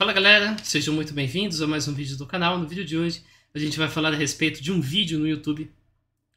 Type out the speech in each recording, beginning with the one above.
Fala galera, sejam muito bem-vindos a mais um vídeo do canal. No vídeo de hoje a gente vai falar a respeito de um vídeo no YouTube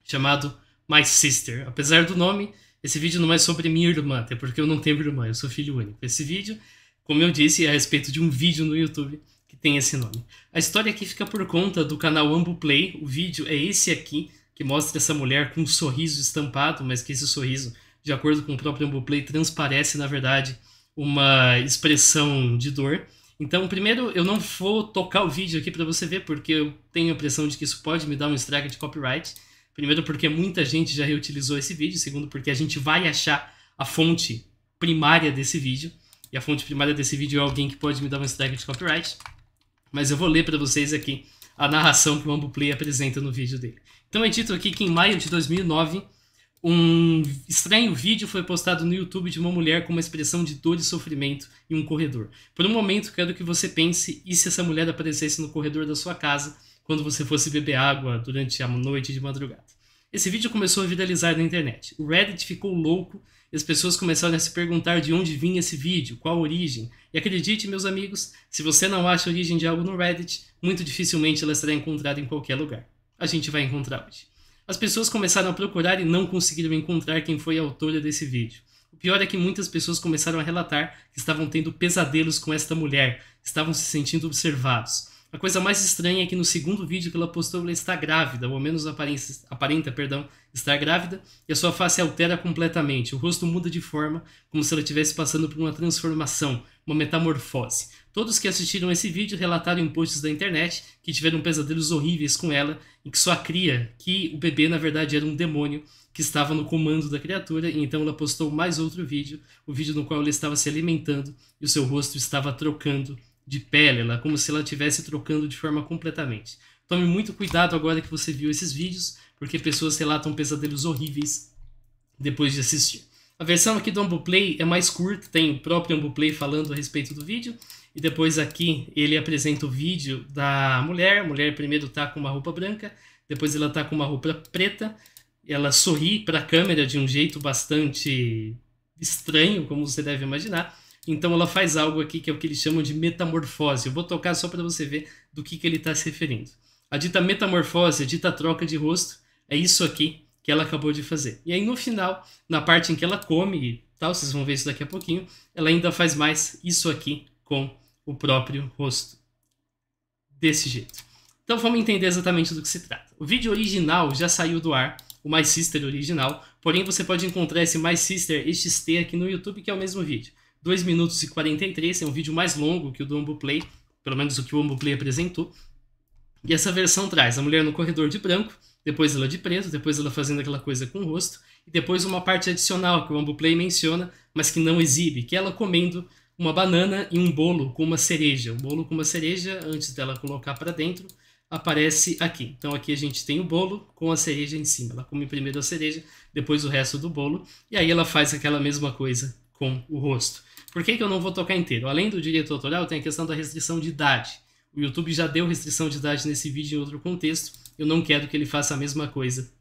chamado My Sister. Apesar do nome, esse vídeo não é sobre minha irmã, até porque eu não tenho irmã, eu sou filho único. Esse vídeo, como eu disse, é a respeito de um vídeo no YouTube que tem esse nome. A história aqui fica por conta do canal Ambu Play. O vídeo é esse aqui, que mostra essa mulher com um sorriso estampado, mas que esse sorriso, de acordo com o próprio Ambu Play, transparece, na verdade, uma expressão de dor. Então, primeiro, eu não vou tocar o vídeo aqui para você ver, porque eu tenho a impressão de que isso pode me dar um strike de copyright. Primeiro, porque muita gente já reutilizou esse vídeo. Segundo, porque a gente vai achar a fonte primária desse vídeo. E a fonte primária desse vídeo é alguém que pode me dar um strike de copyright. Mas eu vou ler para vocês aqui a narração que o Ambuplay apresenta no vídeo dele. Então é dito aqui que em maio de 2009 um estranho vídeo foi postado no YouTube de uma mulher com uma expressão de dor e sofrimento em um corredor. Por um momento, quero que você pense e se essa mulher aparecesse no corredor da sua casa quando você fosse beber água durante a noite de madrugada. Esse vídeo começou a viralizar na internet. O Reddit ficou louco e as pessoas começaram a se perguntar de onde vinha esse vídeo, qual a origem. E acredite, meus amigos, se você não acha a origem de algo no Reddit, muito dificilmente ela será encontrada em qualquer lugar. A gente vai encontrar hoje. As pessoas começaram a procurar e não conseguiram encontrar quem foi a autora desse vídeo. O pior é que muitas pessoas começaram a relatar que estavam tendo pesadelos com esta mulher, estavam se sentindo observados. A coisa mais estranha é que no segundo vídeo que ela postou ela está grávida, ou ao menos aparenta, aparenta perdão, estar grávida, e a sua face altera completamente. O rosto muda de forma, como se ela estivesse passando por uma transformação, uma metamorfose. Todos que assistiram esse vídeo relataram em posts da internet que tiveram pesadelos horríveis com ela, em que sua cria, que o bebê na verdade era um demônio que estava no comando da criatura, e então ela postou mais outro vídeo, o vídeo no qual ela estava se alimentando e o seu rosto estava trocando de pele, ela, como se ela estivesse trocando de forma completamente. Tome muito cuidado agora que você viu esses vídeos, porque pessoas relatam pesadelos horríveis depois de assistir. A versão aqui do Ambuplay é mais curta, tem o próprio Ambuplay falando a respeito do vídeo. E depois aqui ele apresenta o vídeo da mulher. A mulher primeiro tá com uma roupa branca, depois ela tá com uma roupa preta. Ela sorri para a câmera de um jeito bastante estranho, como você deve imaginar. Então ela faz algo aqui que é o que eles chamam de metamorfose. Eu vou tocar só para você ver do que, que ele está se referindo. A dita metamorfose, a dita troca de rosto, é isso aqui que ela acabou de fazer. E aí no final, na parte em que ela come e tal, vocês vão ver isso daqui a pouquinho, ela ainda faz mais isso aqui com o próprio rosto. Desse jeito. Então vamos entender exatamente do que se trata. O vídeo original já saiu do ar, o My Sister original, porém você pode encontrar esse My Sister XT aqui no YouTube, que é o mesmo vídeo. 2 minutos e 43, é um vídeo mais longo que o do Ombu Play, pelo menos o que o Ombu Play apresentou, e essa versão traz a mulher no corredor de branco, depois ela de preto, depois ela fazendo aquela coisa com o rosto, e depois uma parte adicional que o Ambuplay menciona, mas que não exibe, que é ela comendo uma banana e um bolo com uma cereja. O bolo com uma cereja, antes dela colocar para dentro, aparece aqui. Então aqui a gente tem o bolo com a cereja em cima. Ela come primeiro a cereja, depois o resto do bolo, e aí ela faz aquela mesma coisa com o rosto. Por que, que eu não vou tocar inteiro? Além do direito autoral, tem a questão da restrição de idade. O YouTube já deu restrição de idade nesse vídeo em outro contexto. Eu não quero que ele faça a mesma coisa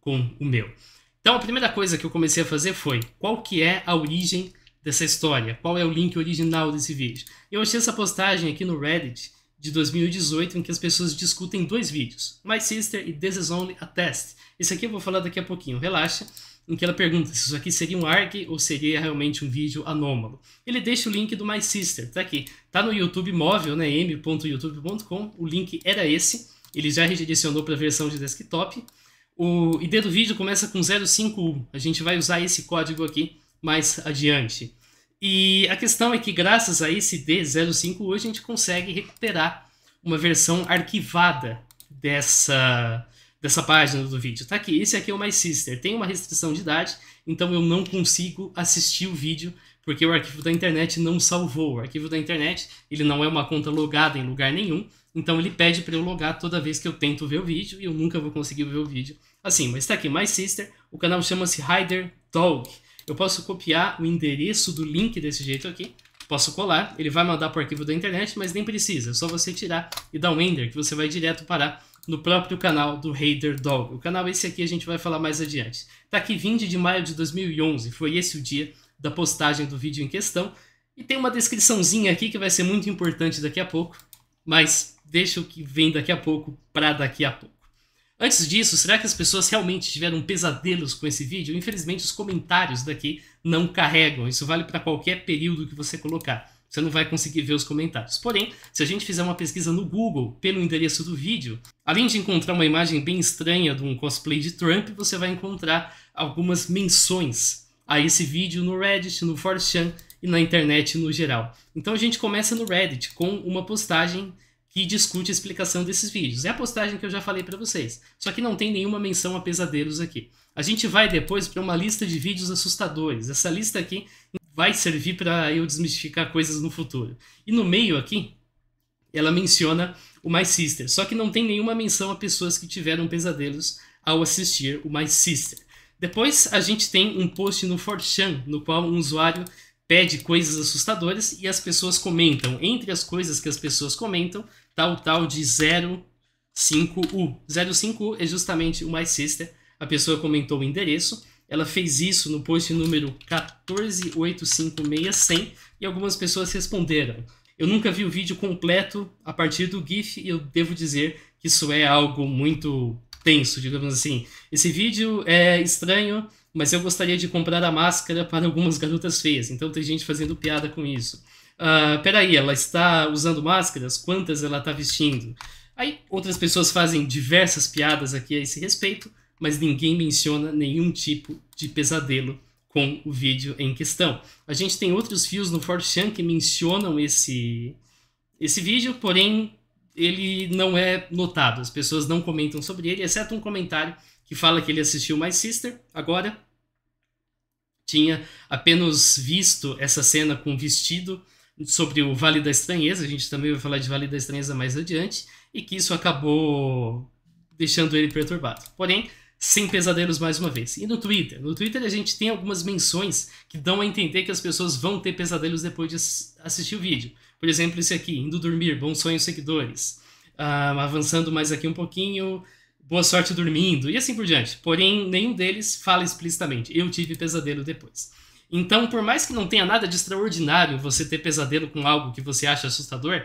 com o meu. Então a primeira coisa que eu comecei a fazer foi qual que é a origem dessa história? Qual é o link original desse vídeo? Eu achei essa postagem aqui no Reddit de 2018 em que as pessoas discutem dois vídeos, My Sister e This Is Only a Test. Esse aqui eu vou falar daqui a pouquinho, relaxa em que ela pergunta se isso aqui seria um ARC ou seria realmente um vídeo anômalo. Ele deixa o link do My Sister, tá aqui. Tá no YouTube móvel, né, m.youtube.com, o link era esse, ele já redirecionou para a versão de desktop. O ID do vídeo começa com 051, a gente vai usar esse código aqui mais adiante. E a questão é que graças a esse D051 a gente consegue recuperar uma versão arquivada dessa dessa página do vídeo. Tá aqui, esse aqui é o My Sister. Tem uma restrição de idade, então eu não consigo assistir o vídeo porque o arquivo da internet não salvou. O arquivo da internet, ele não é uma conta logada em lugar nenhum, então ele pede para eu logar toda vez que eu tento ver o vídeo e eu nunca vou conseguir ver o vídeo. Assim, mas tá aqui, My Sister. O canal chama-se Rider Dog. Eu posso copiar o endereço do link desse jeito aqui, posso colar, ele vai mandar para o arquivo da internet, mas nem precisa, é só você tirar e dar um enter que você vai direto parar no próprio canal do Raider Dog. O canal esse aqui a gente vai falar mais adiante. Tá aqui 20 de maio de 2011, foi esse o dia da postagem do vídeo em questão. E tem uma descriçãozinha aqui que vai ser muito importante daqui a pouco, mas deixa o que vem daqui a pouco para daqui a pouco. Antes disso, será que as pessoas realmente tiveram pesadelos com esse vídeo? Infelizmente, os comentários daqui não carregam. Isso vale para qualquer período que você colocar. Você não vai conseguir ver os comentários. Porém, se a gente fizer uma pesquisa no Google pelo endereço do vídeo, além de encontrar uma imagem bem estranha de um cosplay de Trump, você vai encontrar algumas menções a esse vídeo no Reddit, no 4chan e na internet no geral. Então a gente começa no Reddit com uma postagem que discute a explicação desses vídeos. É a postagem que eu já falei para vocês, só que não tem nenhuma menção a pesadelos aqui. A gente vai depois para uma lista de vídeos assustadores. Essa lista aqui vai servir para eu desmistificar coisas no futuro. E no meio aqui, ela menciona o My Sister, só que não tem nenhuma menção a pessoas que tiveram pesadelos ao assistir o My Sister. Depois a gente tem um post no Fortran no qual um usuário pede coisas assustadoras e as pessoas comentam. Entre as coisas que as pessoas comentam, tá o tal de 05U. 05U é justamente o My Sister, a pessoa comentou o endereço, ela fez isso no post número 1485610 e algumas pessoas responderam. Eu nunca vi o vídeo completo a partir do GIF e eu devo dizer que isso é algo muito tenso, digamos assim. Esse vídeo é estranho, mas eu gostaria de comprar a máscara para algumas garotas feias, então tem gente fazendo piada com isso. Uh, peraí, ela está usando máscaras? Quantas ela está vestindo? Aí outras pessoas fazem diversas piadas aqui a esse respeito, mas ninguém menciona nenhum tipo de pesadelo com o vídeo em questão. A gente tem outros fios no 4chan que mencionam esse, esse vídeo, porém ele não é notado, as pessoas não comentam sobre ele, exceto um comentário que fala que ele assistiu My Sister agora. Tinha apenas visto essa cena com vestido sobre o Vale da Estranheza, a gente também vai falar de Vale da Estranheza mais adiante, e que isso acabou deixando ele perturbado. Porém, sem pesadelos mais uma vez. E no Twitter? No Twitter a gente tem algumas menções que dão a entender que as pessoas vão ter pesadelos depois de assistir o vídeo. Por exemplo, esse aqui, indo dormir, bom sonho, seguidores. Uh, avançando mais aqui um pouquinho, boa sorte dormindo, e assim por diante. Porém, nenhum deles fala explicitamente, eu tive pesadelo depois. Então, por mais que não tenha nada de extraordinário você ter pesadelo com algo que você acha assustador,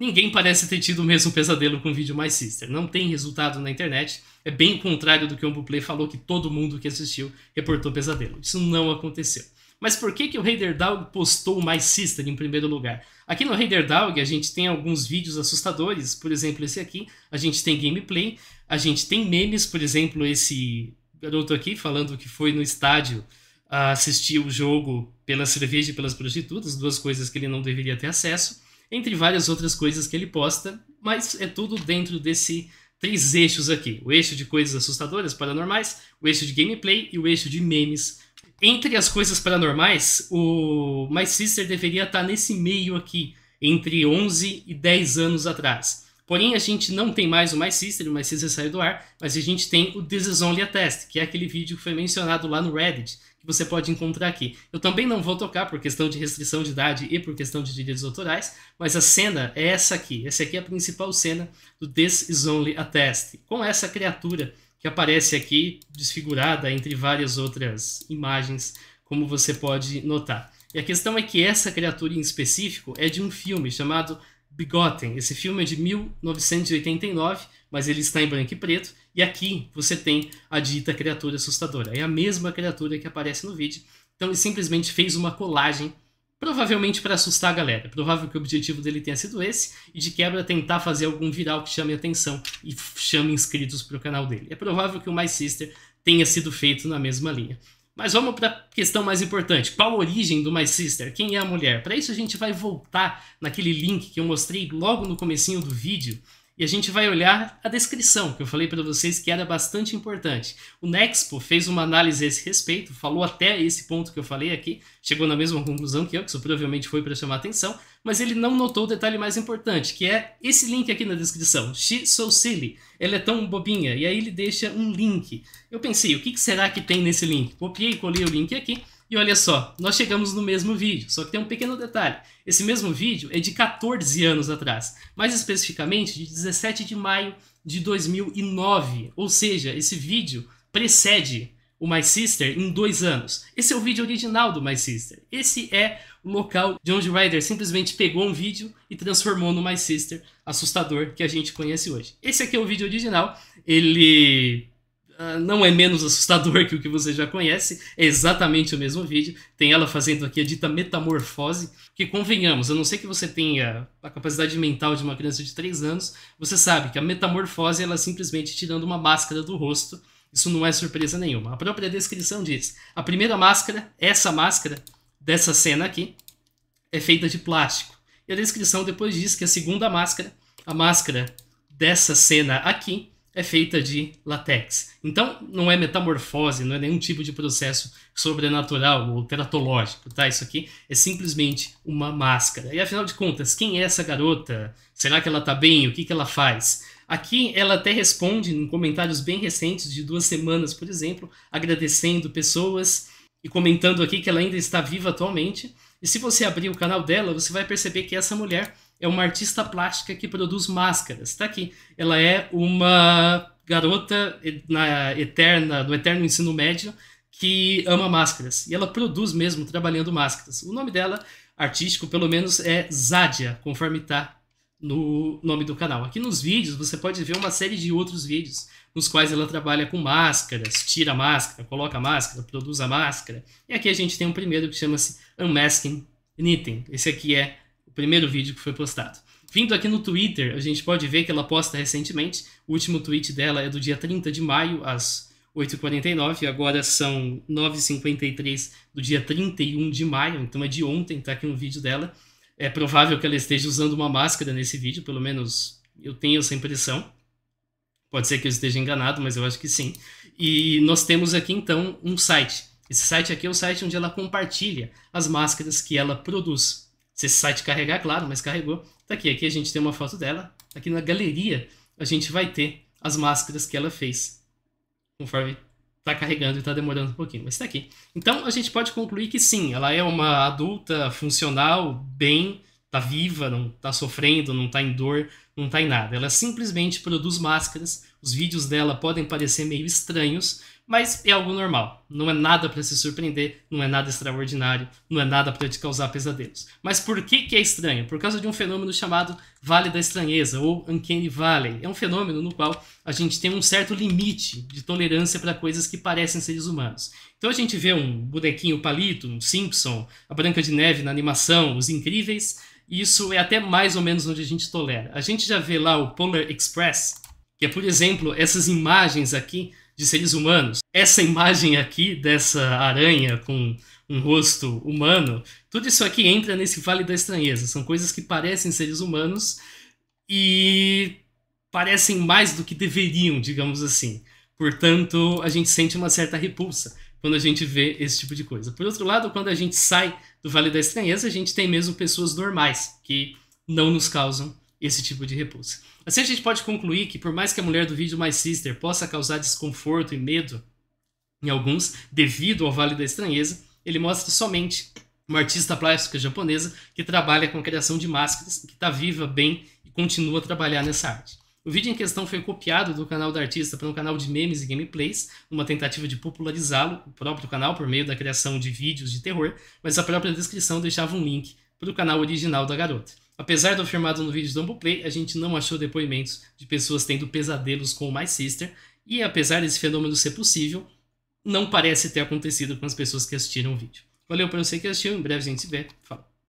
Ninguém parece ter tido o mesmo pesadelo com o vídeo My Sister. Não tem resultado na internet. É bem contrário do que o Play falou que todo mundo que assistiu reportou pesadelo. Isso não aconteceu. Mas por que, que o Raider Dog postou My Sister em primeiro lugar? Aqui no Raider Dog a gente tem alguns vídeos assustadores, por exemplo, esse aqui. A gente tem gameplay, a gente tem memes, por exemplo, esse garoto aqui falando que foi no estádio assistir o jogo pela cerveja e pelas prostitutas, duas coisas que ele não deveria ter acesso entre várias outras coisas que ele posta, mas é tudo dentro desse três eixos aqui: o eixo de coisas assustadoras, paranormais, o eixo de gameplay e o eixo de memes. Entre as coisas paranormais, o My Sister deveria estar nesse meio aqui, entre 11 e 10 anos atrás. Porém, a gente não tem mais o My Sister, o My Sister saiu do ar, mas a gente tem o This Is Only a Test, que é aquele vídeo que foi mencionado lá no Reddit, você pode encontrar aqui. Eu também não vou tocar por questão de restrição de idade e por questão de direitos autorais, mas a cena é essa aqui. Essa aqui é a principal cena do This Is Only a Test, com essa criatura que aparece aqui, desfigurada entre várias outras imagens, como você pode notar. E a questão é que essa criatura em específico é de um filme chamado Bigotten. Esse filme é de 1989, mas ele está em branco e preto. E aqui você tem a dita criatura assustadora. É a mesma criatura que aparece no vídeo. Então ele simplesmente fez uma colagem, provavelmente para assustar a galera. É provável que o objetivo dele tenha sido esse, e de quebra tentar fazer algum viral que chame atenção e chame inscritos para o canal dele. É provável que o My Sister tenha sido feito na mesma linha. Mas vamos para a questão mais importante. Qual a origem do My Sister? Quem é a mulher? Para isso a gente vai voltar naquele link que eu mostrei logo no comecinho do vídeo, e a gente vai olhar a descrição, que eu falei para vocês que era bastante importante. O Nexpo fez uma análise a esse respeito, falou até esse ponto que eu falei aqui, chegou na mesma conclusão que eu, que isso provavelmente foi para chamar atenção, mas ele não notou o detalhe mais importante, que é esse link aqui na descrição. She so silly. Ela é tão bobinha. E aí ele deixa um link. Eu pensei, o que será que tem nesse link? Copiei e colei o link aqui e olha só, nós chegamos no mesmo vídeo, só que tem um pequeno detalhe. Esse mesmo vídeo é de 14 anos atrás, mais especificamente de 17 de maio de 2009. Ou seja, esse vídeo precede o My Sister em dois anos. Esse é o vídeo original do My Sister. Esse é o local de onde o Ryder simplesmente pegou um vídeo e transformou no My Sister assustador que a gente conhece hoje. Esse aqui é o vídeo original. Ele ah, não é menos assustador que o que você já conhece, é exatamente o mesmo vídeo. Tem ela fazendo aqui a dita metamorfose, que convenhamos, a não ser que você tenha a capacidade mental de uma criança de 3 anos, você sabe que a metamorfose ela é simplesmente tirando uma máscara do rosto. Isso não é surpresa nenhuma. A própria descrição diz: a primeira máscara, essa máscara dessa cena aqui, é feita de plástico. E a descrição depois diz que a segunda máscara, a máscara dessa cena aqui, é feita de latex. Então, não é metamorfose, não é nenhum tipo de processo sobrenatural ou teratológico, tá? Isso aqui é simplesmente uma máscara. E afinal de contas, quem é essa garota? Será que ela tá bem? O que, que ela faz? Aqui ela até responde em comentários bem recentes, de duas semanas, por exemplo, agradecendo pessoas e comentando aqui que ela ainda está viva atualmente. E se você abrir o canal dela, você vai perceber que essa mulher é uma artista plástica que produz máscaras. Está aqui. Ela é uma garota na eterna, no eterno ensino médio que ama máscaras. E ela produz mesmo trabalhando máscaras. O nome dela, artístico pelo menos, é Zadia, conforme está no nome do canal. Aqui nos vídeos você pode ver uma série de outros vídeos nos quais ela trabalha com máscaras, tira máscara, coloca máscara, produz a máscara. E aqui a gente tem um primeiro que chama-se Unmasking Knitting. Esse aqui é primeiro vídeo que foi postado. Vindo aqui no Twitter, a gente pode ver que ela posta recentemente. O último tweet dela é do dia 30 de maio, às 8h49. Agora são 9h53 do dia 31 de maio, então é de ontem, tá aqui um vídeo dela. É provável que ela esteja usando uma máscara nesse vídeo, pelo menos eu tenho essa impressão. Pode ser que eu esteja enganado, mas eu acho que sim. E nós temos aqui então um site. Esse site aqui é o site onde ela compartilha as máscaras que ela produz se esse site carregar, claro, mas carregou. Tá aqui, aqui a gente tem uma foto dela. Aqui na galeria a gente vai ter as máscaras que ela fez. Conforme tá carregando e tá demorando um pouquinho, mas tá aqui. Então a gente pode concluir que sim, ela é uma adulta funcional, bem, tá viva, não tá sofrendo, não tá em dor, não tá em nada. Ela simplesmente produz máscaras. Os vídeos dela podem parecer meio estranhos, mas é algo normal. Não é nada para se surpreender, não é nada extraordinário, não é nada para te causar pesadelos. Mas por que, que é estranho? Por causa de um fenômeno chamado Vale da Estranheza, ou Uncanny Valley. É um fenômeno no qual a gente tem um certo limite de tolerância para coisas que parecem seres humanos. Então a gente vê um bonequinho palito, um Simpson, a Branca de Neve na animação, os incríveis. E isso é até mais ou menos onde a gente tolera. A gente já vê lá o Polar Express, que é, por exemplo, essas imagens aqui de seres humanos. Essa imagem aqui dessa aranha com um rosto humano, tudo isso aqui entra nesse vale da estranheza. São coisas que parecem seres humanos e parecem mais do que deveriam, digamos assim. Portanto, a gente sente uma certa repulsa quando a gente vê esse tipo de coisa. Por outro lado, quando a gente sai do Vale da Estranheza, a gente tem mesmo pessoas normais que não nos causam esse tipo de repulsa. Assim a gente pode concluir que, por mais que a mulher do vídeo My Sister possa causar desconforto e medo em alguns, devido ao Vale da Estranheza, ele mostra somente uma artista plástica japonesa que trabalha com a criação de máscaras, que está viva bem e continua a trabalhar nessa arte. O vídeo em questão foi copiado do canal da artista para um canal de memes e gameplays, uma tentativa de popularizá-lo, o próprio canal, por meio da criação de vídeos de terror, mas a própria descrição deixava um link para o canal original da garota. Apesar do afirmado no vídeo do Play, a gente não achou depoimentos de pessoas tendo pesadelos com My Sister, e apesar desse fenômeno ser possível, não parece ter acontecido com as pessoas que assistiram o vídeo. Valeu para você que assistiu, em breve a gente se vê. Falou.